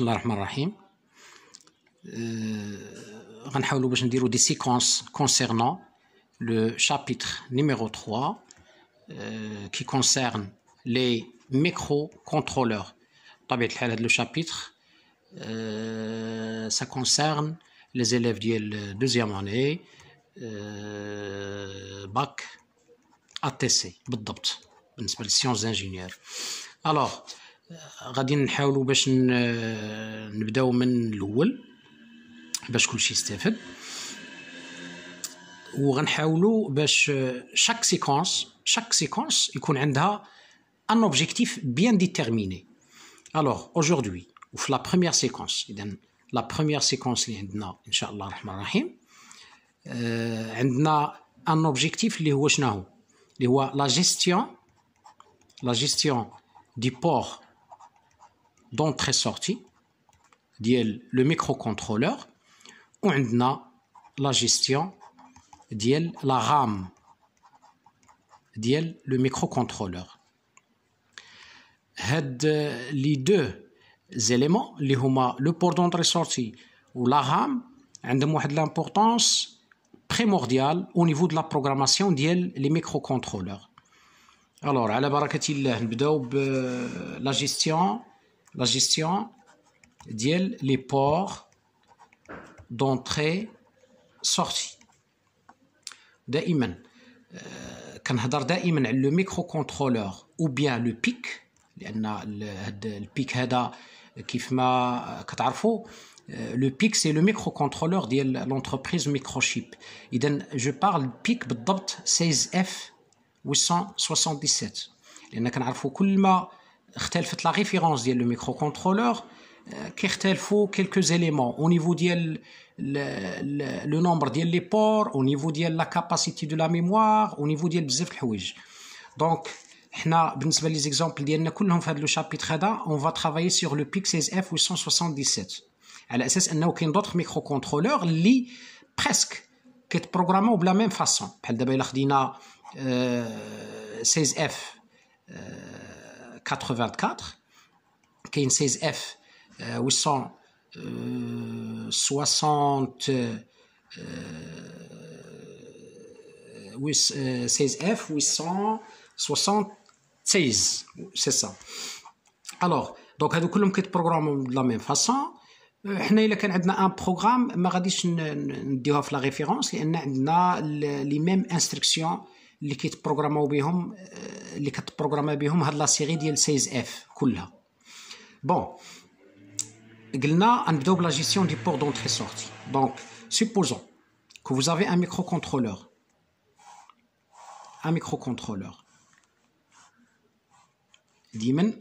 Euh, je vais nous vous dire des séquences concernant le chapitre numéro 3 euh, qui concerne les microcontrôleurs. le chapitre, euh, ça concerne les élèves de deuxième année, BAC, ATC, Bdopt sciences ingénieures. Alors... غادي نحاولوا باش نبداو من الاول باش كلشي يستافد وغنحاولوا باش شاك سيكونس شاك سيكونس يكون عندها ان اوبجيكتيف بيان ديتيرميني الوغ اجوردي وفي لا بروميير سيكونس اذا لا بروميير سيكونس اللي عندنا ان شاء الله الرحمن الرحيم آه، عندنا ان اوبجيكتيف اللي هو شنو هو اللي هو لا جيستيون لا جيستيون دي بور d'entrée-sortie, dit le microcontrôleur, ou la gestion, dit la RAM, dit le microcontrôleur. Euh, les deux éléments, le port d'entrée-sortie ou la RAM, ont de l'importance primordiale au niveau de la programmation, dit les microcontrôleurs. Alors, à la euh, la gestion la gestion dit-elle les ports d'entrée sortie on canader euh, le microcontrôleur ou bien le pic le pic c'est le microcontrôleur de l'entreprise microchip je parle pic dot 16f 877 on a fait la référence dans le microcontrôleur qu'il faut quelques éléments au niveau du nombre des ports. au niveau de la capacité de la mémoire au niveau de l'appareil donc par exemple on a tous fait le chapitre on va travailler sur le PIC 16F 877 à l'essence qu'il n'y a aucun autre microcontrôleur qui presque est programmé de la même façon par exemple on a pris 16F 877 84 une 16 f 860 16F 876 c'est ça alors donc, هادو كلهم كيتبروغرامو لا ميم فاسون حنا الا كان عندنا ان بروغرام ما غاديش نديوها في référence, ريفيرونس لان عندنا لي ميم انستركسيون les programmes à Bihom, les programmes ont la série DL16F. Cool. Bon. On a une double gestion du port d'entrée sortie. Donc, supposons que vous avez un microcontrôleur. Un microcontrôleur.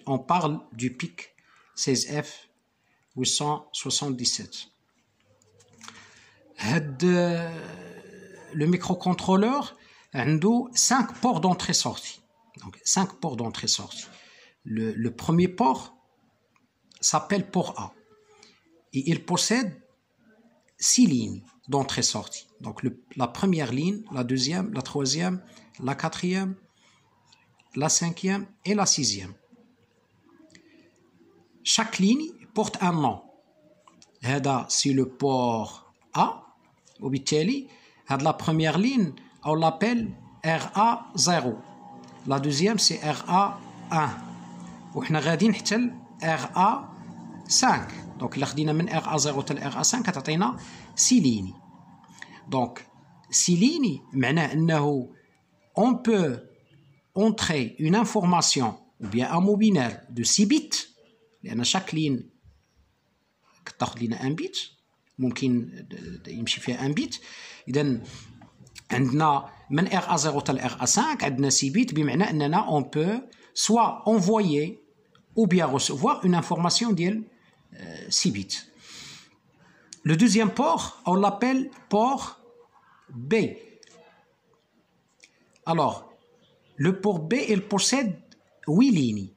On parle du pic 16F 877. Euh, le microcontrôleur. 5 cinq ports d'entrée-sortie. Donc, cinq ports d'entrée-sortie. Le, premier port s'appelle port A. Et il possède six lignes d'entrée-sortie. Donc, la première ligne, la deuxième, la troisième, la quatrième, la cinquième et la sixième. Chaque ligne porte un nom. c'est le port A. de la première ligne, on l'appelle RA0 la deuxième c'est RA1 on a dit RA5 Donc, on a من RA0 et RA5 كتعطينا 6 lignes, Donc, 6 lignes, on peut entrer une information ou bien un binaire de 6 bits chaque ligne كتاخذ un 1 bit. Il y a 1 bit. Donc, عندنا من ا 0 حتى ا 5 عندنا سيبيت بمعنى اننا اون بو سوا envoyer او بيان recevoir une information ديال 6 bits. Le deuxième port, on l'appelle port B. Alors, لو port بي il possède 8 lignes.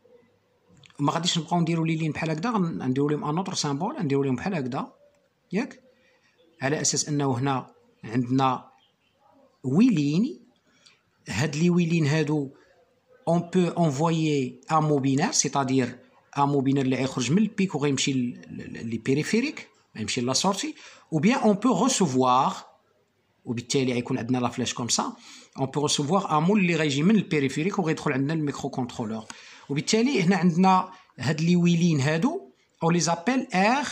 ما غاديش نبقاو نديرو لي لين بحال هكذا غنديرو لهم ان اوتر سامبول نديرو لهم بحال هكذا ياك على اساس انه هنا عندنا ويليني هاد لي ويلين هادو اون بو اونفويي ا موبينار سيتادير ا موبينار اللي غيخرج من البيك وغيمشي لي بيريفيريك غيمشي لا سورتي او بيان اون بو ريسوفوار وبالتالي غيكون عندنا لا فلاش كوم سا اون بو ريسوفوار ا مول اللي غيجي من البيريفيريك وغيدخل عندنا الميكرو كونترولور وبالتالي هنا عندنا هاد لي ويلين هادو او لي زابيل ار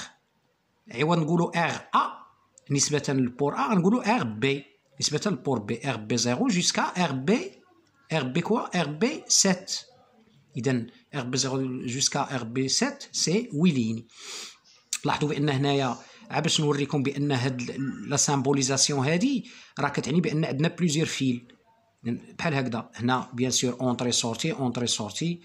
عوض نقولوا ار ا نسبه للبور ا غنقولوا ار بي Il se le pour B, RB0 jusqu'à RB, RB quoi RB7. إذا RB0 jusqu'à RB7 سي ويلين لاحظوا بان هنايا باش نوريكم بان هاد لا سامبوليزاسيون هادي راه كتعني بان عندنا بلوزير فيل بحال هكذا هنا بيان سور اونتري سورتي اونتري سورتي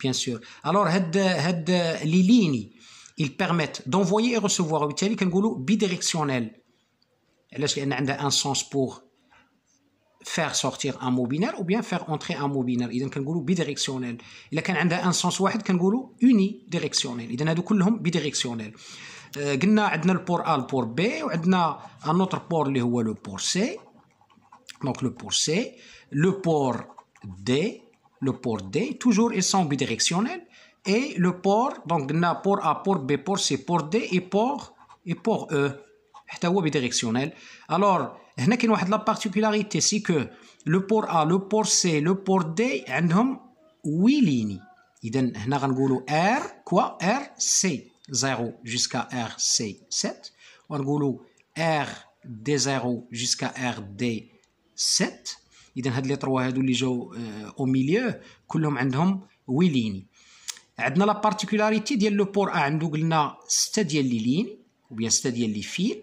بيان سور الوغ هاد هاد لي ليني ils permettent d'envoyer et recevoir وبالتالي كنقولوا بيديريكسيونيل est-ce qu'il y a un sens pour faire sortir un mot binaire ou bien faire entrer un mot binaire. Donc, un dit bidirectionnel. il y a un sens pour Il unidirectionnel. Donc, un sont tous bidirectionnels. y euh, a le port A, le port B. On a un autre port qui est le port C. Donc, le port C. Le port D. Le port D. Toujours, ils sont bidirectionnels. Et le port... Donc, on a le port A, le port B, le port C, le port D et le port E. حتى هو بيديريكسيونيل الور هنا كاين واحد لا بارتيكولاريتي سي كو لو بور ا لو بور سي لو بور دي عندهم وي ليني اذا هنا غنقولوا ار كوا ار سي 0 جوسكا ار سي 7 ونقولوا ار دي 0 جوسكا ار دي 7 اذا هاد لي تروا هادو اللي جاو او آه، ميليو كلهم عندهم وي ليني عندنا لا بارتيكولاريتي ديال لو بور ا عنده قلنا 6 ديال لي لين وبيان 6 ديال لي فيل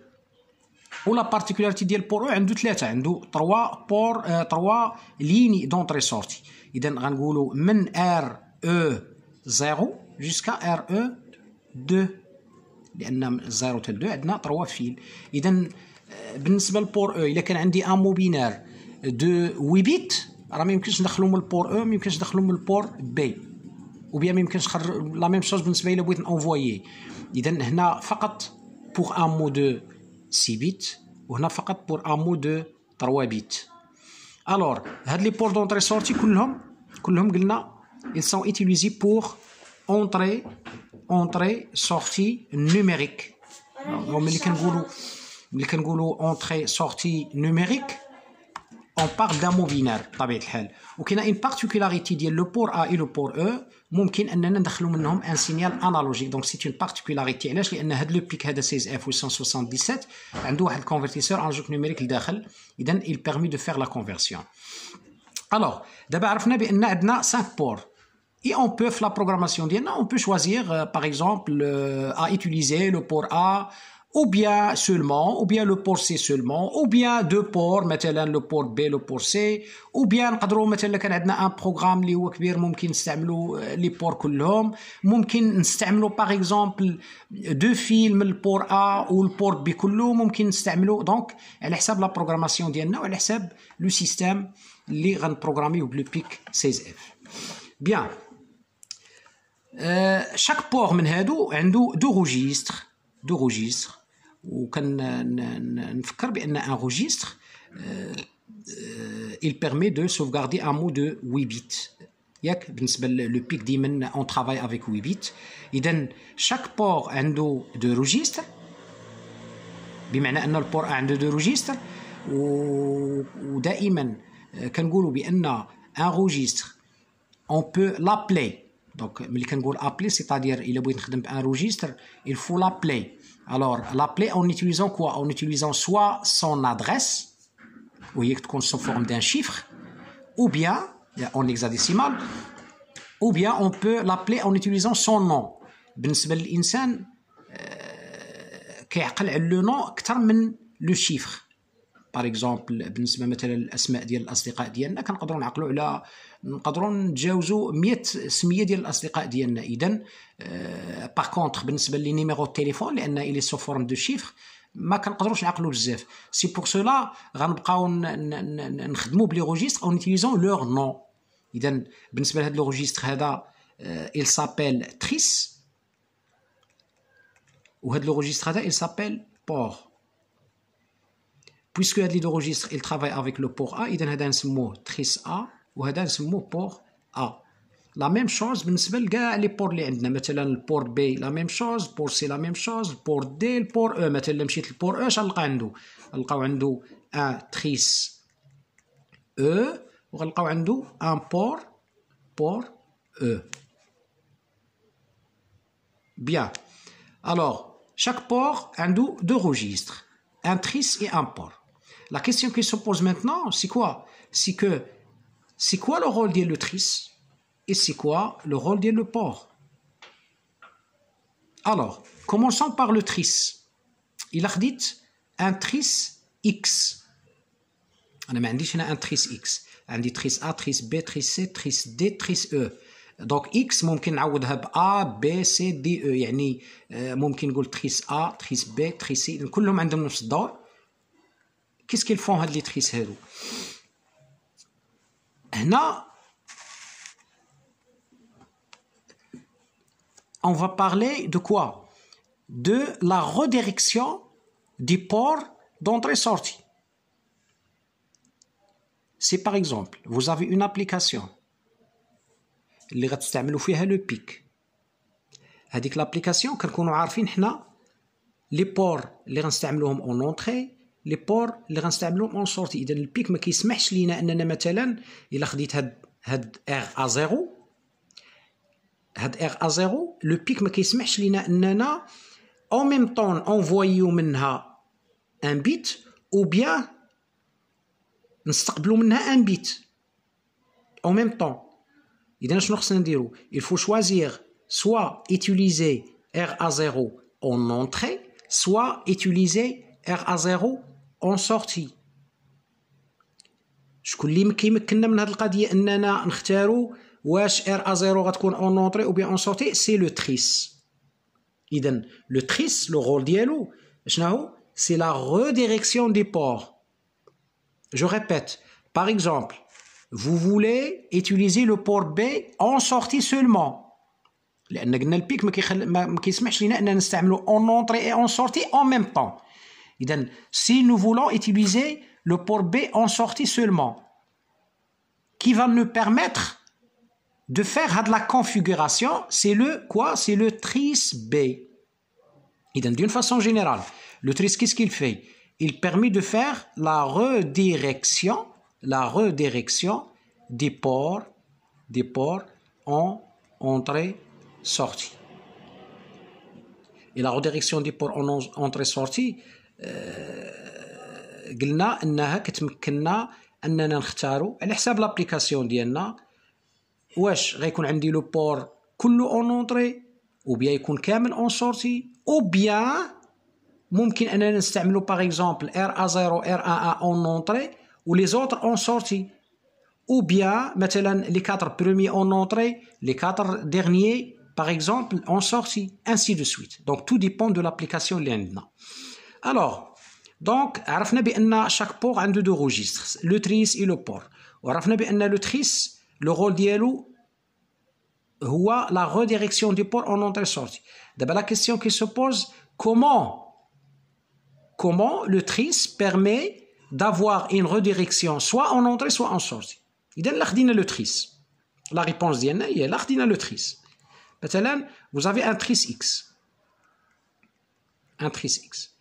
ولا بارتيكولاريتي ديال بور او عنده ثلاثه عنده 3 بور 3 ليني دونتري سورتي اذا غنقولوا من ار او 0 جوسكا ار او 2 لان 0 حتى 2 عندنا 3 فيل اذا بالنسبه للبور او الا كان عندي ان موبينار دو 8 بيت راه ما يمكنش ندخلهم من البور او ما يمكنش ندخلهم من البور بي وبيا ما يمكنش خرج لا ميم شوز بالنسبه الى بغيت نونفويي اذا هنا فقط بوغ ان مو دو 6 بيت وهنا فقط بور امو دو 3 بيت الور هاد لي بور دونتري سورتي كلهم كلهم قلنا ils sont utilisés pour entrée entrée sortie numérique ملي كنقولوا ملي كنقولوا entrée sortie numérique on parle d'un mot binaire بطبيعه الحال وكاينه une particularité ديال le port A et le port E ممكن اننا ندخلوا منهم ان سينيال انالوجيك دونك سي اون بارتيكولاريتي علاش لان هذا لو بيك هذا 877 عنده واحد الكونفرتيسور انالوجيك نيميريك لداخل اذا il permet دو فير la conversion الوغ دابا عرفنا بان عندنا 5 بور Et on peut, la programmation on peut choisir, euh, par exemple, à utiliser le port A, ou bien seulement, ou bien le port C seulement, ou bien deux ports, le port B le port C, ou bien, on a un programme qui est très large, on peut utiliser tous les ports, on peut utiliser par exemple, deux films, le port A ou le port B, on peut utiliser, donc, à l'esprit de la programmation, le système qui va programmer le PIC 16F. Bien. Euh, chaque port, on a deux registres, deux registres, ou quand on fait un registre euh, euh, il permet de sauvegarder un mot de 8 bits comme le pic d'immense on travaille avec 8 bits il chaque port un registre de registre bien évidemment le port un dos registre et quand on dit un registre on peut l'appeler donc quand on appelle c'est-à-dire il a un registre il faut l'appeler alors, l'appeler en utilisant quoi En utilisant soit son adresse, vous voyez, se forme d'un chiffre, ou bien, en hexadécimal, ou bien on peut l'appeler en utilisant son nom. بالنسبة للإنسان le على le nom باغ اكزومبل بالنسبه مثلا الاسماء ديال الاصدقاء ديالنا كنقدروا نعقلوا على نقدروا نتجاوزوا 100 سميه ديال الاصدقاء ديالنا اذا أه باغ كونتخ بالنسبه لي نيميرو التليفون لان الي سو فورم دو شيفر ما كنقدروش نعقلوا بزاف سي بور سولا غنبقاو نخدموا بلي روجيستر اون يوتيليزون لور نون اذا بالنسبه لهذا لو روجيستر آه، هذا il s'appelle Tris وهذا لو روجيستر هذا il s'appelle Port puisque il y a registre, registres, il travaille avec le port A, il donne a un mot tris A ou un mot port A. La même chose, mais c'est pas le port les le port B, la même chose, port C, la même chose, port D, le port E. Par le même le port E, ça le Le a tris E, ou le un port port E. Bien. Alors, chaque port a deux registres, un tris et un port. La question qui se pose maintenant, c'est quoi C'est que c'est quoi le rôle des l'autrice et c'est quoi le rôle des le port Alors, commençons par le tris. Il a dit un trice X. On a dit un trice X. Un trice A, trice B, trice C, trice D, trice E. Donc X, دونك اكس ممكن نعوضها ب C, D, E. On peut يعني ممكن نقول trice C, trice C. tous سي كلهم un نفس الدور qu'est-ce qu'ils font à l'étrice Maintenant, on va parler de quoi De la redirection des ports d'entrée-sortie. C'est par exemple, vous avez une application. اللي غتستعملوا فيها لو بيك هذيك لابليكاسيون كنكونوا عارفين حنا لي بور اللي غنستعملوهم اون اونتري les ports, les rinstablons ont sorti. Il y a le pic qui est misé en Mathélène, il a dit RA0. RA0. Le pic qui est misé en Mathélène, en même temps, on voit un bit, ou bien, on a un bit. En même temps, il y a un chloor sendéo. Il faut choisir soit utiliser RA0 en entrée, soit utiliser RA0. اون سورتي شكون اللي كيمكننا من هذه القضيه اننا نختاروا واش ار ا زيرو غتكون اون اونطري او بيان اون سورتي سي لو تريس اذا لو تريس لو رول ديالو شنو هو سي لا ريديريكسيون دي بور جو ريبيت par اكزومبل vous voulez utiliser le port B en sortie seulement. لان قلنا البيك ما ما كيسمحش لينا اننا نستعملو اون اونطري اي اون سورتي اون ميم طون si nous voulons utiliser le port B en sortie seulement, qui va nous permettre de faire de la configuration, c'est le quoi C'est le tris B. D'une façon générale, le tris, qu'est-ce qu'il fait Il permet de faire la redirection, la redirection des ports, des ports en entrée-sortie. Et la redirection des ports en entrée-sortie, قلنا انها كتمكننا اننا نختاروا على حساب لابليكاسيون ديالنا واش غيكون عندي لو بور كله اون اونتري وبيا يكون كامل اون ممكن 0 ار ا اون اونتري ولي زوتر اون ou bien les quatre premiers en entrée, les quatre derniers, par exemple, en sortie, ainsi de suite. Donc tout dépend de l'application عندنا alors, donc, que chaque port a deux registres, le tris et le port. que le tris, le rôle ديالو est la redirection du port en entrée sortie. D'abord, la question qui se pose, comment, comment le tris permet d'avoir une redirection soit en entrée, soit en sortie Il donne l'ardine le tris. La réponse trice, il y a l'ardine le tris. Maintenant, vous avez un tris X. Un tris X.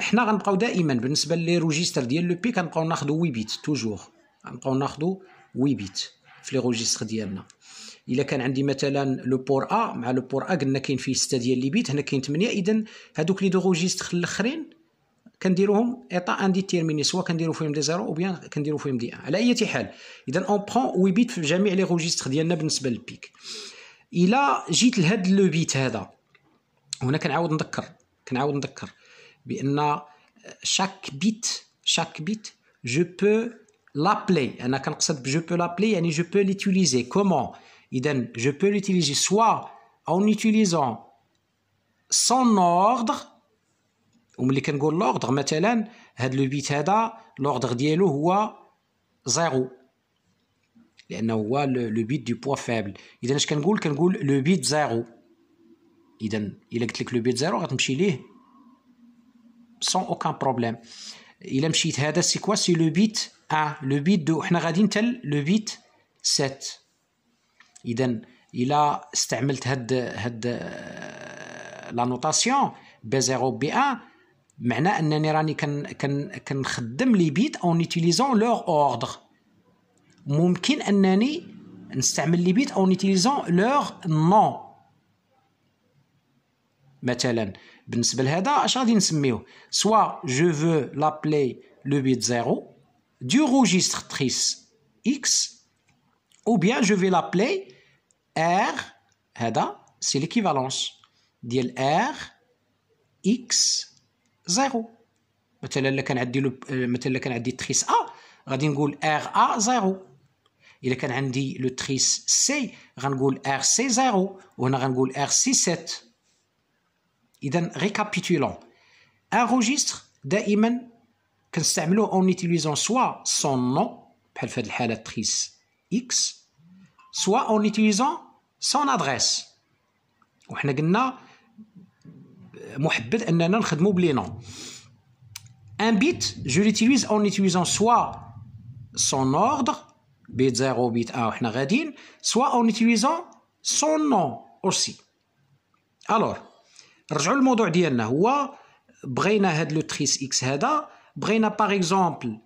حنا غنبقاو دائما بالنسبه لي روجيستر ديال لو بي كنبقاو ناخذو وي بيت توجور غنبقاو ناخذو وي بيت في لي روجيستر ديالنا الا كان عندي مثلا لو بور ا مع لو بور ا قلنا كاين فيه 6 ديال لي بيت هنا كاين 8 اذا هذوك لي دو روجيستر الاخرين كنديروهم ايطا ان ديتيرميني سواء كنديرو فيهم دي زيرو او بيان كنديرو فيهم دي ان على اي حال اذا اون برون وي بيت في جميع لي روجيستر ديالنا بالنسبه للبيك الا جيت لهاد لو بيت هذا هنا كنعاود نذكر كنعاود نذكر chaque bit, chaque bit, je peux l'appeler. je peux l'appeler et je peux l'utiliser. Comment? Je peux l'utiliser soit en utilisant son ordre. On me dit l'ordre l'ordre le bit l'ordre de yelo, le bit du poids faible. Il le bit zéro. Il le bit zéro. Sans aucun problème. Il a dit c'est quoi le bit 1, le bit 2, le bit 7. Il euh, la notation, B0B1. il a dit les bits en utilisant leur ordre. On a les bits en utilisant leur nom. Soit je veux l'appeler le 8-0 du registre trice X, ou bien je vais l'appeler R, c'est l'équivalence. R, X, 0. Mathélain a le trice A, radingule RA, 0. Il dit le trice C, R RC, 0. On a RC, 7. إذا récapitulons un registre دائما كنستعملوه en utilisant soit son nom بحال في هذه الحالة X soit en utilisant son adresse a dit que nous نخدموا بلي نون un bit je l'utilise en utilisant soit son ordre bit 0 bit 1 وحنا soit en utilisant son nom aussi alors نرجعوا للموضوع ديالنا هو بغينا هاد لو تريس اكس هذا بغينا باغ اكزومبل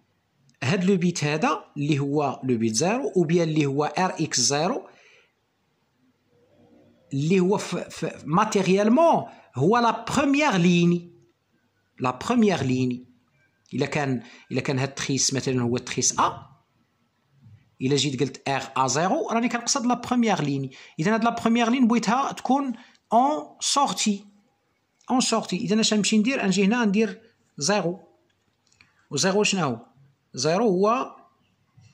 هاد لو بيت هذا اللي هو لو بيت زيرو او بيان اللي هو ار اكس زيرو اللي هو ماتيريالمون هو لا بروميير ليني لا بروميير ليني الا كان الا كان هاد التريس مثلا هو التريس ا الا جيت قلت ار ا زيرو راني كنقصد لا بروميير ليني اذا هاد لا بروميير لين بغيتها تكون اون سورتي On sorti. idem, je vais me dire, en général, on dira zéro. Zéro c'est quoi? Zéro,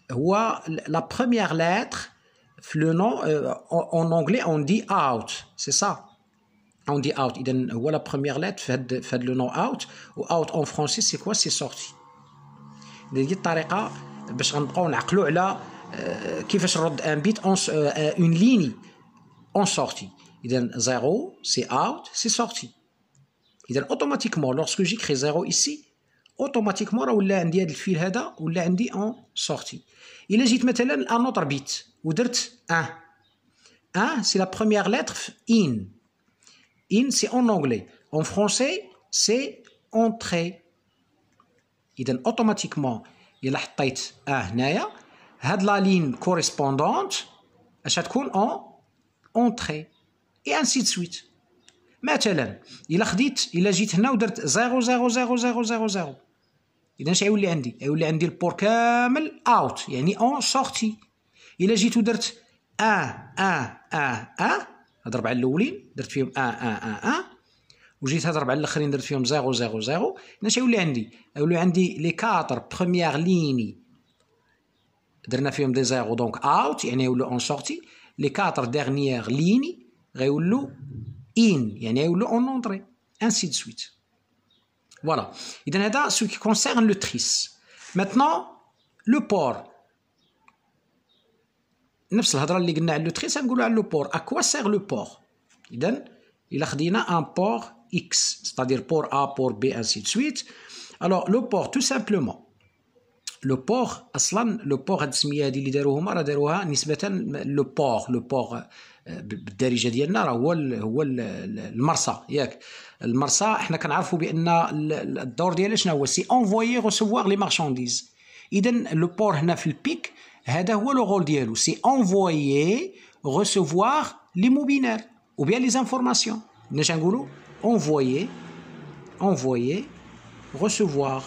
c'est la première lettre. Le nom, euh, en anglais, on dit out, c'est ça. On dit out, idem. C'est la première lettre. Fait le nom out. Out en français, c'est quoi? C'est sortie. De cette manière, parce qu'on a qu'là, qu'est-ce que je redembide une ligne en sortie? Idem, zéro, c'est out, c'est sortie. Automatiquement, lorsque j'écris 0 ici, automatiquement, ou y a un fil qui en sortie. Il par exemple, un autre bit, ou un. Un, c'est la première lettre in. In, c'est en anglais. En français, c'est entrée. Il automatiquement, il a a un, il la ligne correspondante, à chaque en entrée. Et ainsi de suite. مثلا الا خديت الا جيت هنا ودرت 0 0 0 0 0 0 اذا اش غيولي عندي غيولي عندي البور كامل اوت يعني اون سورتي الا جيت ودرت ا ا ا ا هاد الربعه الاولين درت فيهم ا ا ا ا وجيت هاد على الاخرين درت فيهم 0 0 0 انا اش غيولي عندي غيولي عندي لي كاتر بروميير ليني درنا فيهم دي زيرو دونك اوت يعني يولو اون سورتي لي كاتر ديرنيير ليني غيولو In, il y en a eu un autre, ainsi de suite. Voilà. ce qui concerne le tris. Maintenant, le port. N'importe lequel, le tris, un le port. À quoi sert le port Il y a un port X, c'est-à-dire port A, port B, ainsi de suite. Alors le port, tout simplement. Le port. le port le le port, le port. بالدارجه ديالنا راه هو هو المرسى ياك المرسى حنا كنعرفوا بان الدور ديالها شنو هو سي اونفويي ريسيفوار لي مارشانديز اذا لو بور هنا في البيك هذا هو لو رول ديالو سي اونفويي ريسيفوار لي موبينير او بيان لي informations باش نقولوا اونفويي اونفويي ريسيفوار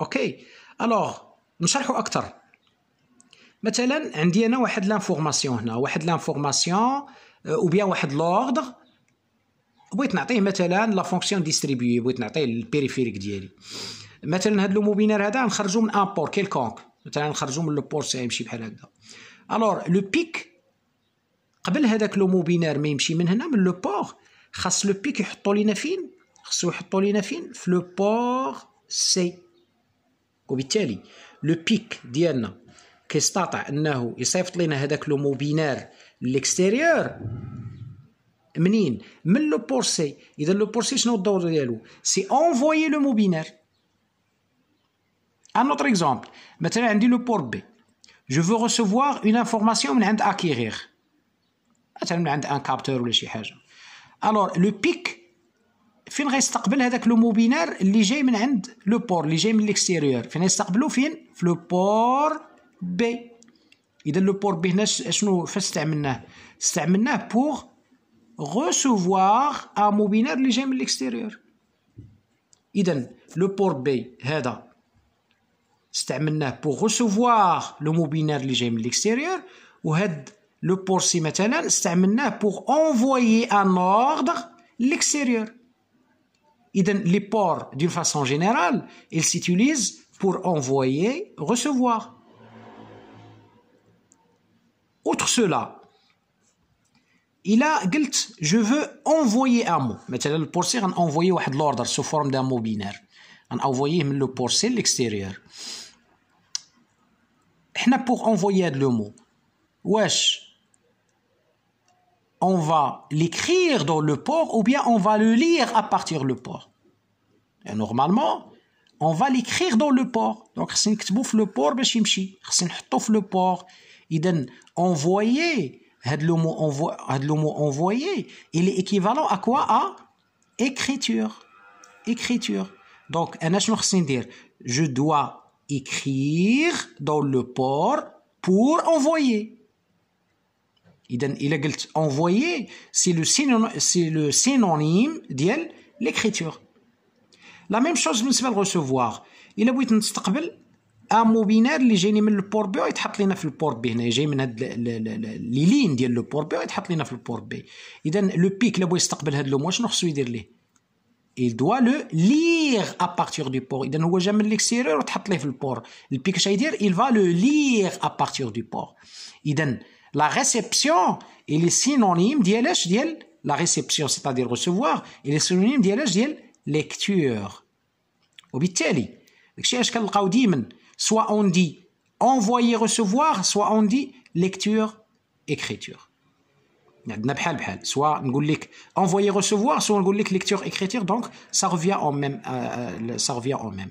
اوكي الوغ نشرحوا اكثر مثلا عندي انا واحد لانفورماسيون هنا واحد لانفورماسيون او آه، بيان واحد لوردر بغيت نعطيه مثلا لا فونكسيون ديستريبيي بغيت نعطيه البيريفيريك ديالي مثلا هاد لوموبينير هذا نخرجو من ان بور كيلكونك مثلا نخرجو من لو بور سي يمشي بحال هكذا الور لو بيك قبل هذاك موبينير ما يمشي من هنا من لو بور خاص لو بيك يحطو لينا فين خاصو يحطو لينا فين في لو بور سي وبالتالي لو بيك ديالنا كيستطع انه يصيفط لنا هذاك لو موبينار ليكستيريور منين من لو بورسي اذا لو بورسي شنو الدور ديالو سي اونفوي لو موبينار ان اوتر اكزومبل مثلا عندي لو بور بي جو فو ريسيفوار اون انفورماسيون من عند اكيغيغ مثلا من عند ان كابتور ولا شي حاجه الور لو بيك فين غيستقبل هذاك لو موبينار اللي جاي من عند لو بور اللي جاي من ليكستيريور فين يستقبلو فين في لو بور B le port B est ce que nous pour recevoir un mobinaire léger de l'extérieur le port B c'est pour recevoir le mobinaire léger de l'extérieur le port C c'est pour envoyer un ordre l'extérieur iden les ports d'une façon générale ils s'utilisent pour envoyer recevoir Outre cela, il a dit je veux envoyer un mot. c'est le on a envoyé ordre sous forme d'un mot binaire. On a envoyé le à l'extérieur. Pour envoyer le mot, wesh, on va l'écrire dans le port ou bien on va le lire à partir du port. Et normalement, on va l'écrire dans le port. Donc, on va dans le port, on va le port. Il envoyer هذا le mot envoyer هذا le mot envoyé. il est équivalent à quoi à écriture écriture donc un شنو خصني je dois écrire dans le port pour envoyer Il إلا envoyer c'est le synonyme c'est le synonyme ديال l'écriture la même chose بالنسبه للرecevoir Il بغيت نستقبل امو بينار اللي جايني من البور بي يتحط لينا في البور بي هنا جاي من هاد لي لين ديال لو بور بي يتحط لينا في البور بي اذا لو بيك لا بغى يستقبل هاد لوموا شنو خصو يدير ليه il doit le lire à partir du port. إذا هو جا من l'extérieur وتحط ليه في البور. البيك اش يدير؟ il va le lire à partir du port. إذا la réception il est ديال اش؟ ديال la réception c'est-à-dire recevoir il ديال اش؟ ديال lecture. وبالتالي داكشي اش كنلقاو ديما Soit on dit envoyer recevoir, soit on dit lecture écriture. Soit on dit envoyer recevoir, soit on dit lecture écriture. Donc ça revient en même, euh, euh, en même.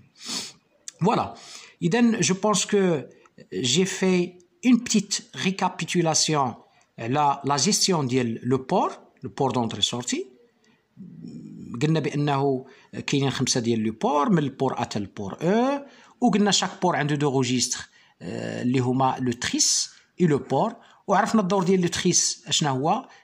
Voilà. je pense que j'ai fait une petite récapitulation euh, la la gestion du le port le port d'entrée sortie قلنا بانه كاينين خمسه ديال لو بور من ou que chaque port, a deux registres, le tris et le port. Ou alors, il y le tris,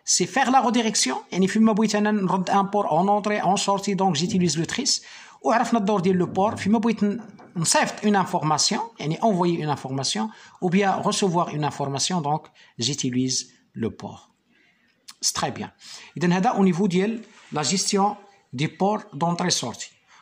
c'est faire la redirection. Et il faut que un port en entrée et en sortie, donc j'utilise le tris. Ou alors, il y le port, il faut que je redire une information, envoyer une information, ou bien recevoir une information, donc j'utilise le port. C'est très bien. Et donc, là, au niveau de la gestion du port d'entrée sortie.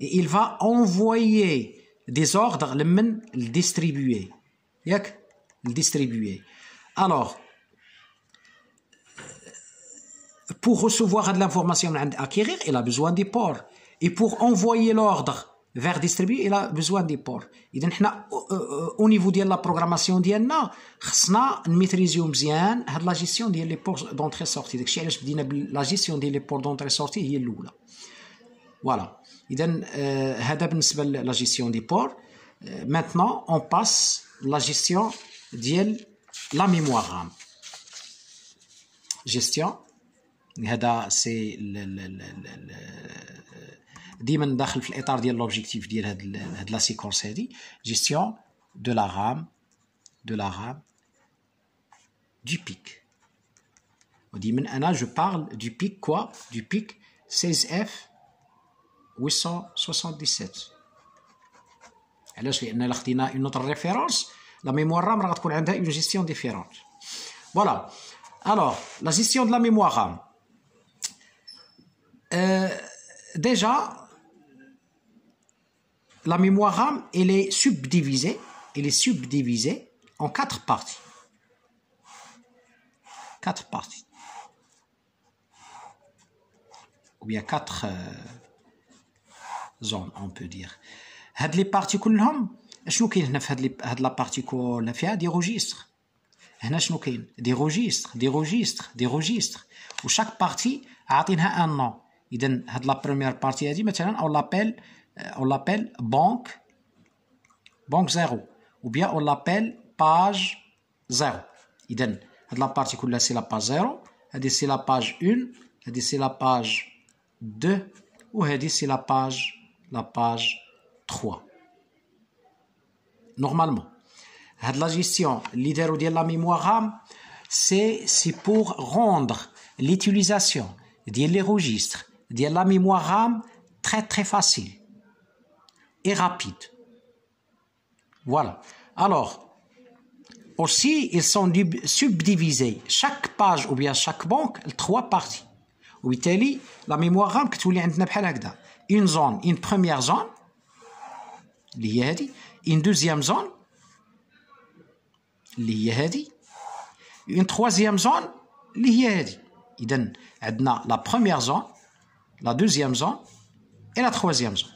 il va envoyer des ordres لمن le distribuer le distribuer alors pour recevoir de l'information acquérir il a besoin des ports et pour envoyer l'ordre vers distribuer il a besoin des ports اذا euh, euh, au niveau de la programmation, il خصنا besoin مزيان هاد bien جيستيون ديال لي بور دونتري سورتي داكشي علاش بدينا gestion ديال لي بور دونتري سورتي هي Voilà donc, c'est la gestion des ports. Maintenant, on passe la gestion de la mémoire RAM. Gestion. C'est l'objectif de la séquence. Gestion de la RAM. De la RAM. Du pic. Je parle du pic 16F. 877. Alors, si on a une autre référence, la mémoire RAM une gestion différente. Voilà. Alors, la gestion de la mémoire euh, Déjà, la mémoire RAM, est subdivisée, elle est subdivisée en quatre parties. Quatre parties. Ou bien quatre. Euh, zone, on peut dire had les parties la des registres hna hein, achno des registres des registres des registres chaque partie a un nom la première partie dit on euh, on banque banque 0 ou bien on l'appelle page 0 idan la partie c'est la page 0 c'est la page 1 c'est la page 2 ou c'est la page la page 3 normalement la gestion leader de la mémoire RAM c'est pour rendre l'utilisation des registres de la mémoire RAM très très facile et rapide voilà alors aussi, ils sont subdivisés. Chaque page ou bien chaque banque, trois parties. la mémoire mémoire RAM عندنا اون زون اون première زون اللي هي هذه اون دوزيام زون اللي هي هذه اون تروازيام زون اللي هي هذه اذا عندنا لا بروميير زون لا دوزيام زون اي لا تخوازيام زون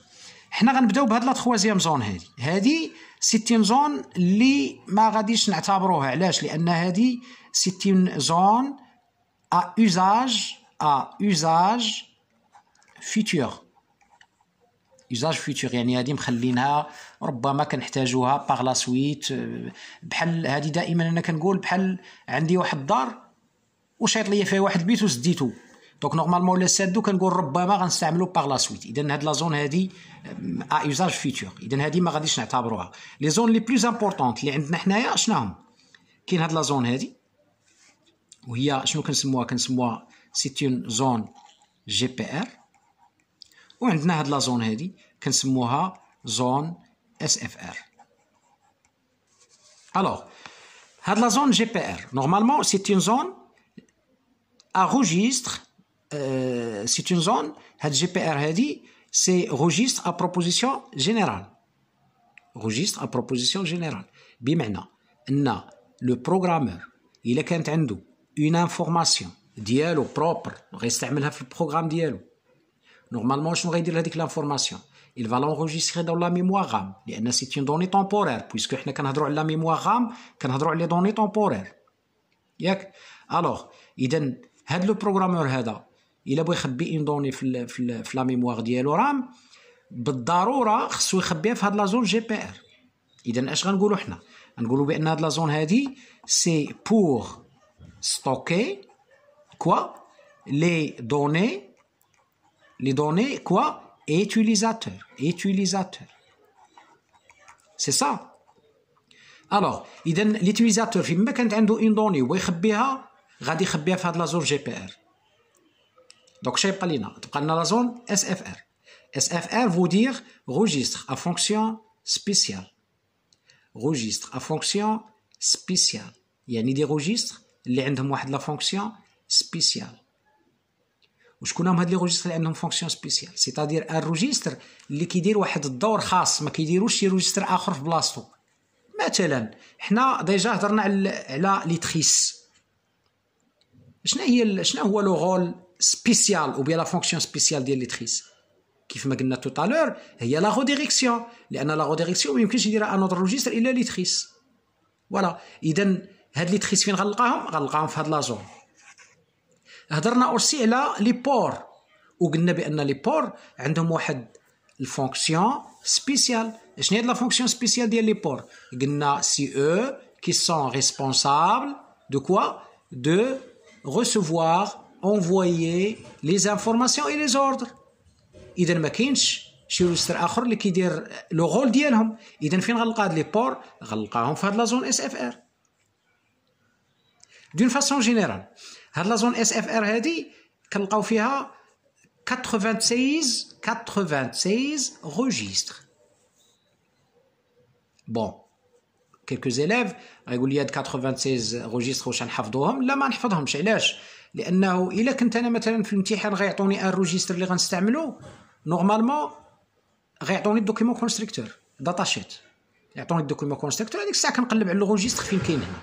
حنا غنبداو بهاد لا تروازيام زون هادي هادي ستين زون اللي ما غاديش نعتبروها علاش لان هادي ستين زون ا اوزاج ا اوزاج فيتور يوزاج فيتور يعني هذه مخلينها ربما كنحتاجوها باغ لا سويت بحال هذه دائما انا كنقول بحال عندي واحد الدار وشايط ليا فيها واحد البيت وسديتو دونك نورمالمون ولا سادو كنقول ربما غنستعملو باغ لا سويت اذا هاد لا زون هادي ا يوزاج فيتور اذا هادي ما غاديش نعتبروها لي زون لي بلوز امبورطونت اللي عندنا حنايا شناهم كاين هاد لا زون هادي وهي شنو كنسموها كنسموها سيتيون زون جي بي ار zone SFR. Alors, la zone GPR. Normalement, c'est une zone à registre. Euh, c'est une zone, cette GPR, c'est un registre à proposition générale. Registre à proposition générale. Bimena, le programmeur, il est Une information, dialogue propre, reste un programme dialogue. نورمالمون شنو غيدير هذيك لافورماسيون il va l'enregistrer dans la mémoire RAM لان سيت اون دوني temporaire puisque حنا كنهضروا على لا mémoire RAM كنهضروا على لي دوني temporaire ياك الوغ اذا هاد لو بروغرامور هذا الا بغى يخبي اون دوني في ال في, في لا ميموار ديالو رام بالضروره خصو يخبيها في هاد لا زون جي بي ار اذا اش غنقولوا حنا غنقولوا بان هاد لا زون هادي سي بور ستوكي كوا لي دوني les données, quoi Utilisateur, utilisateur. C'est ça. Alors, l'utilisateur, il met une donnée, où il va faire la zone GPR. Donc, je ne sais pas, la zone SFR. SFR veut dire registre à fonction spéciale. Registre à fonction spéciale. Il y a des registres, il y a une fonction spéciale. وشكون هما هاد لي روجيستر اللي عندهم فونكسيون سبيسيال سيتادير ان روجيستر اللي كيدير واحد الدور خاص ما كيديروش شي روجيستر اخر في بلاصتو مثلا حنا ديجا هضرنا على على لي تريس شنو هي شنو هو لو رول سبيسيال او بيان لا فونكسيون سبيسيال ديال لي تريس كيف ما قلنا تو الور هي لا روديريكسيون لان لا روديريكسيون ما يمكنش يديرها ان اوتر روجيستر الا لي تريس فوالا اذا هاد لي تريس فين غنلقاهم غنلقاهم في هاد لا زون هضرنا اورسي على لي بور وقلنا بان لي بور عندهم واحد الفونكسيون سبيسيال شنو هي لا فونكسيون سبيسيال ديال لي بور قلنا سي او كي سون ريسبونسابل دو كوا دو ريسيفوار envoyer les informations et les ordres اذا ما كاينش شي روستر اخر اللي كيدير لو رول ديالهم اذا فين غنلقى هاد لي بور غنلقاهم في هاد لا زون اس اف ار دون فاسون جينيرال هاد لا زون اس اف ار هادي كنلقاو فيها 96 96 روجيستر بون كيلكو زيلاف غيقول لي هاد 96 روجيستر واش نحفظوهم لا ما نحفظهمش علاش لانه الا كنت انا مثلا في الامتحان غيعطوني ان روجيستر اللي غنستعملو نورمالمون غيعطوني الدوكيمون كونستركتور داتا شيت يعطوني الدوكيمون كونستركتور هذيك الساعه كنقلب على الروجيستر فين كاين هنا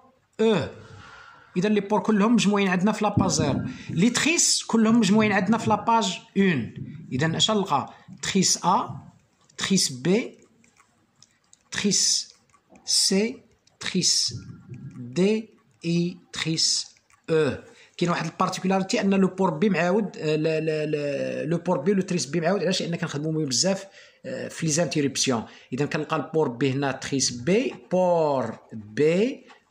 او اذا لي بور كلهم مجموعين عندنا في لاباج زيرو لي تريس كلهم مجموعين عندنا في لاباج اون اذا اش نلقى تريس ا تريس بي تريس سي تريس دي اي تريس او كاين واحد البارتيكولاريتي ان لو بور بي معاود لو بور بي لو تريس بي معاود علاش لان كنخدمو بزاف في لي زانتيريبسيون اذا كنلقى البور بي هنا تريس بي بور بي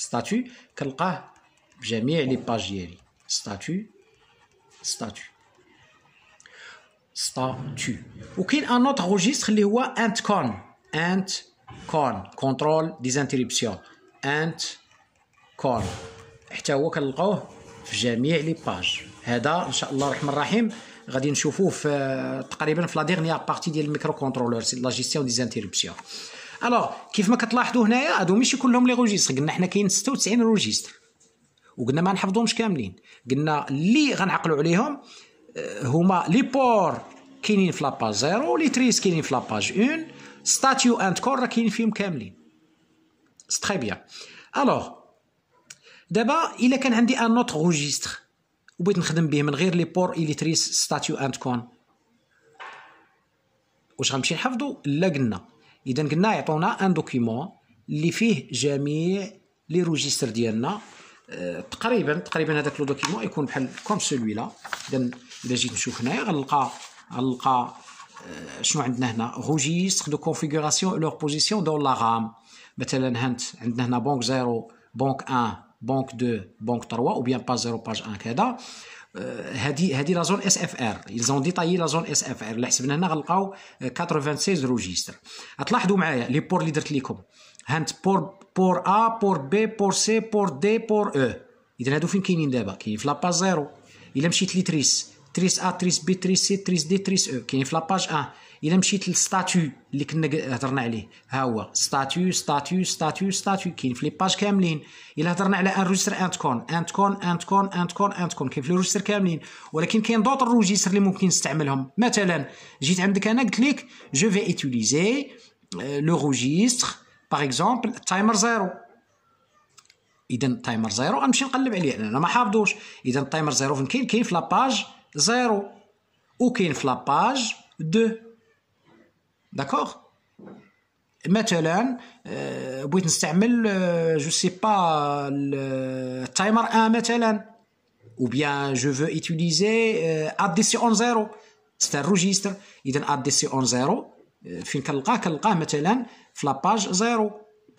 ستاتو كنلقاه بجميع لي باج ديالي ستاتو ستاتو ستاتو وكاين ان اوتر روجيستر اللي هو انت كون انت كون كونترول زانتريبسيون انت كون حتى هو كنلقاوه في جميع لي باج هذا ان شاء الله الرحمن الرحيم غادي نشوفوه في تقريبا في لا ديغنيير بارتي ديال الميكرو كونترولور سي لا جيستيون ديزانتيريبسيون الوغ كيف ما كتلاحظوا هنايا هادو ماشي كلهم لي روجيستر قلنا حنا كاين 96 روجيستر وقلنا ما نحفظهمش كاملين قلنا اللي غنعقلوا عليهم آه، هما لي بور كاينين في لاباج زيرو لي تريس كاينين في لاباج اون ستاتيو اند كور راه كاينين فيهم كاملين سي تري بيان الوغ دابا الا كان عندي ان نوت روجيستر وبغيت نخدم به من غير لي بور تريس ستاتيو اند كون واش غنمشي نحفظو لا قلنا اذا قلنا يعطونا ان دوكيمون اللي فيه جميع لي روجيستر ديالنا آه، تقريبا تقريبا هذاك لو دوكيمون يكون بحال كوم سولوي لا اذا اذا جيت نشوف هنايا غنلقى غنلقى آه، شنو عندنا هنا روجيستر دو كونفيغوراسيون لور بوزيسيون دون لا رام مثلا هانت عندنا هنا بونك زيرو بونك 1 بونك 2 بونك 3 او بيان باج 0 باج 1 كذا آه، هادي هادي لا زون اس اف ار زون ديطايي لا زون اس اف ار اللي حسبنا هنا غنلقاو 96 روجيستر تلاحظوا معايا لي بور اللي درت لكم هانت بور بور ا بور بي بور سي بور دي بور او e. اذا هادو فين كاينين دابا كاينين في لاباج زيرو الا مشيت لي تريس ا تريس بي تريس سي تريس دي تريس او e. كاين في لاباج 1 الا مشيت للستاتيو اللي كنا هضرنا عليه ها هو ستاتيو ستاتيو ستاتيو ستاتيو كاين في لي باج كاملين الا هضرنا على ان روجستر انت كون انت كون انت كون انت كون انت كون كاين في لي روجستر كاملين ولكن كاين دوطر روجيستر اللي ممكن نستعملهم مثلا جيت عندك انا قلت لك جو في ايتوليزي لو روجستر باغ اكزومبل تايمر زيرو اذا تايمر زيرو غنمشي نقلب عليه لان انا ما حافظوش اذا تايمر زيرو فين كاين كاين في لاباج زيرو وكاين في لاباج دو داكوغ مثلا بغيت نستعمل جو سي با التايمر ان مثلا او بيان جو فو ايتيليزي اد سي اون زيرو سي ان روجيستر اذا اد سي اون زيرو فين كنلقاه كنلقاه مثلا في لاباج زيرو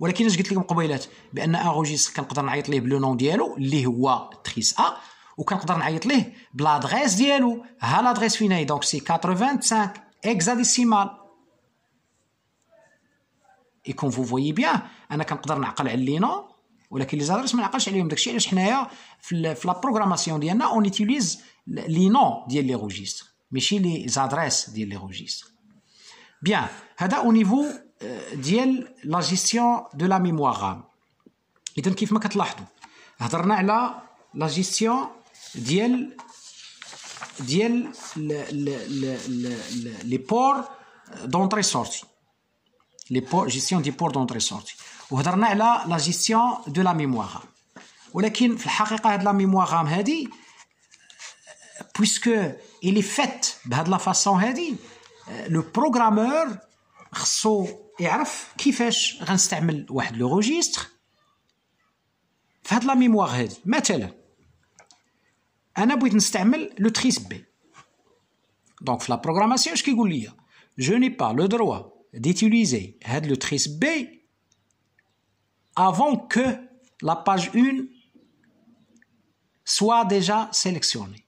ولكن اش قلت لكم قبيلات بان اغوجيس كنقدر نعيط ليه بلو نون ديالو اللي هو تريس ا وكنقدر نعيط ليه بلادغيس ديالو ها لادغيس فين هي دونك سي 85 اكزاديسيمال اي كون فو فويي بيان انا كنقدر نعقل على لي نون ولكن لي زادريس ما نعقلش عليهم داكشي علاش حنايا في لا بروغراماسيون ديالنا اون يوتيليز لي نون ديال لي روجيستر ماشي لي زادريس ديال لي روجيستر بيان هذا او نيفو dial euh, la gestion de la mémoire et donc comme vous le constatez on a parlé sur la gestion dial dial les ports d'entrée sortie les gestion des ports d'entrée sortie et on a parlé sur la gestion de la mémoire mais en fait la mémoire ram puisque elle est faite de cette façon-ci le programmeur خصو يعرف كيفاش غنستعمل واحد لو روجيستر في هاد لا ميموار هادي مثلا انا بغيت نستعمل لو تريس بي دونك في لا بروغراماسيون اش كيقول ليا جو ني با لو دروا d'utiliser هاد لو تريس بي افون كو لا باج 1 سوا ديجا سيليكسيوني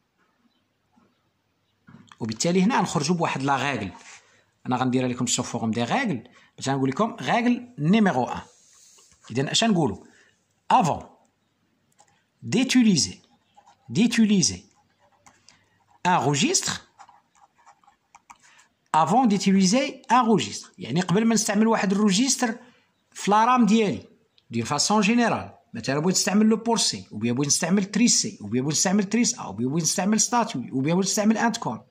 وبالتالي هنا نخرجوا بواحد لا غاغل انا غندير لكم سو فورم دي غاغل باش نقول لكم غاغل نيميرو 1 اذا اش نقولوا افون ديتوليزي ديتوليزي ان روجيستر افون ديتوليزي ان روجيستر يعني قبل ما نستعمل واحد الروجيستر في لارام ديالي دون فاسون جينيرال مثلا بغيت نستعمل لو بورسي وبيا بغيت نستعمل تريسي وبيا بغيت نستعمل تريس او بغيت نستعمل ستاتوي وبيا بغيت نستعمل انت كور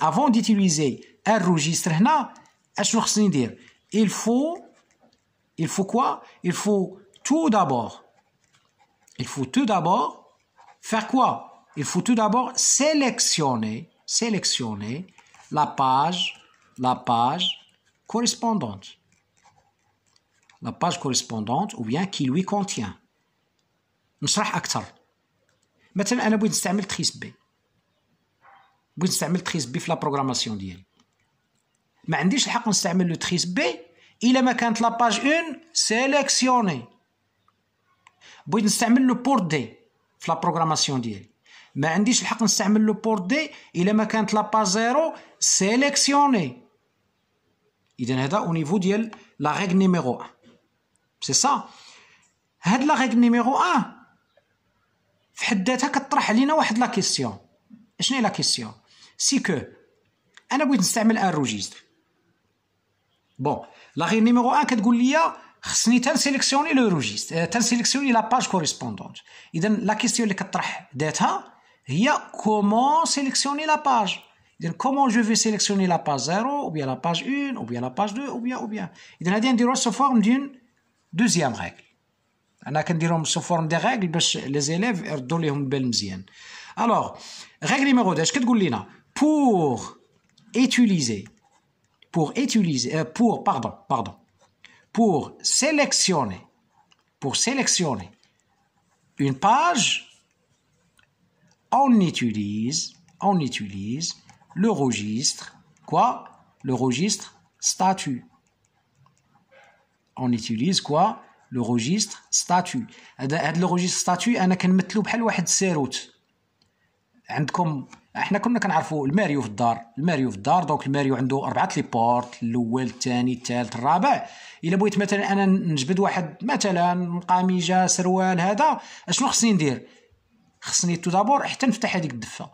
avant d'utiliser un registre هنا اشنو خصني ندير il faut il faut quoi il faut tout d'abord il faut tout d'abord faire quoi il faut tout d'abord sélectionner sélectionner la page la page correspondante la page correspondante ou bien qui lui contient نشرح اكثر مثلا انا بغيت نستعمل تريس بي بغيت نستعمل تريس بي في لا بروغراماسيون ديالي ما عنديش الحق نستعمل لو تريس بي الا ما كانت لا باج اون سيليكسيوني بغيت نستعمل لو بورت دي في لا بروغراماسيون ديالي ما عنديش الحق نستعمل لو بورت دي الا ما كانت لا باج زيرو سيليكسيوني اذا هذا او نيفو ديال لا ريغ نيميرو 1 سي سا هاد لا ريغ نيميرو 1 في حد ذاتها كطرح علينا واحد لا كيسيون شنو هي لا كيسيون c'est qu'on veut utiliser un registre. Bon, la règle numéro un, c'est de sélectionner le registre, euh, de sélectionner la page correspondante. La question qui se pose, comment sélectionner la page. Comment je vais sélectionner la page 0, ou bien la page 1, ou bien la page 2, ou bien, ou bien. On va dire ça forme d'une deuxième règle. On va dire ça en forme de règle les élèves aient une bonne idée. Alors, règle numéro 2 c'est que pour utiliser, pour utiliser, euh, pour, pardon, pardon, pour sélectionner, pour sélectionner une page, on utilise, on utilise le registre, quoi Le registre statut. On utilise quoi Le registre statut. Le registre statut, on a un احنا كنا كنعرفوا الماريو في الدار الماريو في الدار دونك الماريو عنده اربعه لي بورت الاول الثاني الثالث الرابع الا بغيت مثلا انا نجبد واحد مثلا قميجه سروال هذا اشنو خصني ندير خصني تو دابور حتى نفتح هذيك الدفه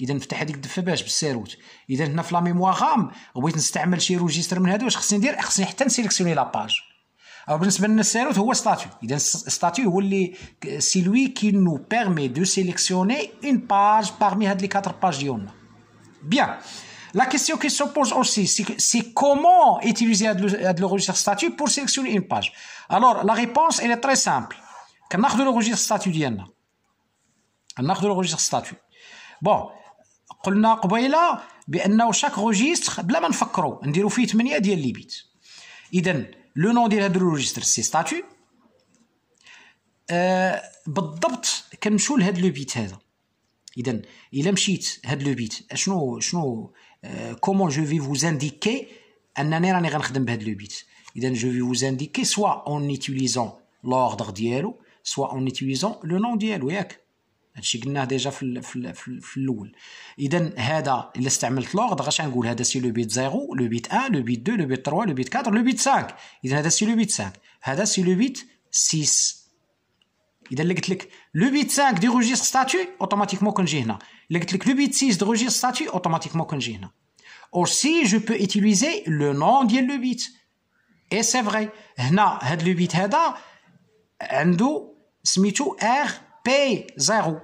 اذا نفتح هذيك الدفه باش بالساروت اذا هنا في لا ميموار غام بغيت نستعمل شي روجيستر من هذا واش خصني ندير خصني حتى لا لاباج Alors, بالنسبه avons un هو ستاتيو اذا ستاتيو هو اللي سي لوي كي نو بيرمي دو parmi les quatre pages. Bien. La question qui se pose aussi, c'est comment utiliser le registre statut pour sélectionner une page. Alors, la réponse, elle est très simple. Quand on a le registre statut, on a le registre statut. Bon, registre, registre, بانه شاك روجيستر on ما نفكروا نديروا فيه fait un peu de اذا لو نون ديال هذا الروجيستر سي ستاتيو آه بالضبط كنمشيو لهاد لو بيت هذا اذا الا مشيت هاد لو بيت شنو شنو آه كومون جو في فوز انديكي انني راني غنخدم بهاد لو بيت اذا جو في فوز انديكي سوا اون يوتيليزون لوردر ديالو سوا اون يوتيليزون لو نون ديالو ياك هادشي قلناه ديجا في في في الاول اذا هذا الا استعملت لورد غاش نقول هذا سي لو بيت 0 لو بيت 1 لو بيت 2 لو بيت 3 لو بيت 4 لو بيت 5 اذا هذا سي لو بيت 5 هذا سي لو بيت 6 اذا اللي قلت لك لو بيت 5 دي روجيستر ستاتيو اوتوماتيكمون كنجي هنا اللي قلت لك لو بيت 6 دي روجيستر ستاتيو اوتوماتيكمون كنجي هنا سي جو peux ايتيليزي لو نون ديال لو بيت اي سي فري هنا هاد لو بيت هذا عنده سميتو ار RP0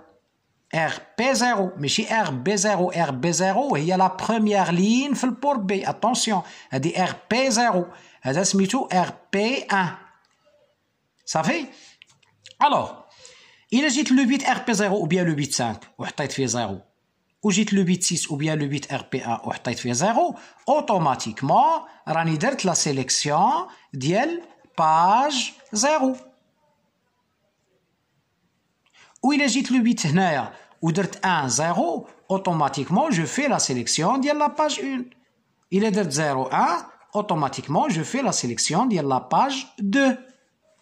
RP0 mais si RB0 RB0 il y a la première ligne pour B attention c'est RP0 c'est RP1 fait alors il ajoute le 8 RP0 ou bien le 8 5 0 ou j'ai le 8 6 ou bien le 8 RP1 0 automatiquement راني la sélection la page 0 ou il ajoute le 8 هنايا ou درت 1 0 automatiquement je fais la sélection de la page 1. Il est درت 0 1 automatiquement je fais la sélection de la page 2.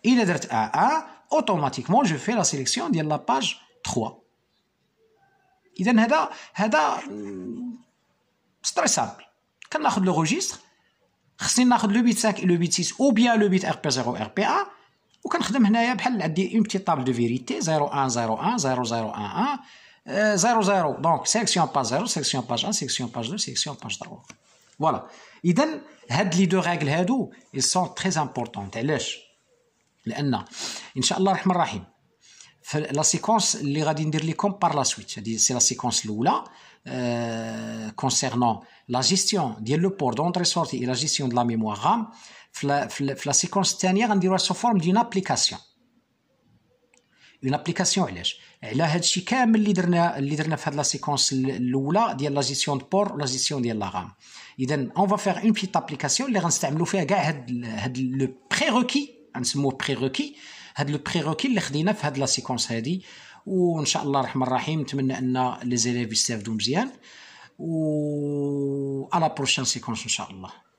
Il est درت 1 1 automatiquement je fais la sélection de la page 3. إذن هذا هذا très simple. a le registre on ناخذ le bit 5 et le bit 6 ou bien le bit RP0 RP1 on peut travailler ici, une petite table de vérité, 0, 1, 0, 1, 0, 0, 1, 1, 0, 0. Donc, section pas page 0, section pas page 1, section pas page 2, section pas page 3. Voilà. Donc, ces deux règles sont très importantes. Pourquoi Parce que, inshallah, la séquence, on va la dire comme par la suite, c'est la séquence l'oula, euh, concernant la gestion du port d'entrée sortie et la gestion de la mémoire RAM, في لا سيكونس الثانيه غنديروها سو فورم ديال ابليكاسيون اون ابليكاسيون علاش على الشيء كامل اللي درنا اللي درنا في هاد لا سيكونس الاولى ديال لا جيستيون بور ولا جيستيون ديال لا غام اذا اون فا فيغ اون بيت ابليكاسيون اللي غنستعملوا فيها كاع هاد هاد لو روكي غنسموه روكي هاد لو روكي اللي خدينا في هاد لا سيكونس هادي وان شاء الله الرحمن الرحيم نتمنى ان لي زيليف يستافدوا مزيان و على بروشان سيكونس ان شاء الله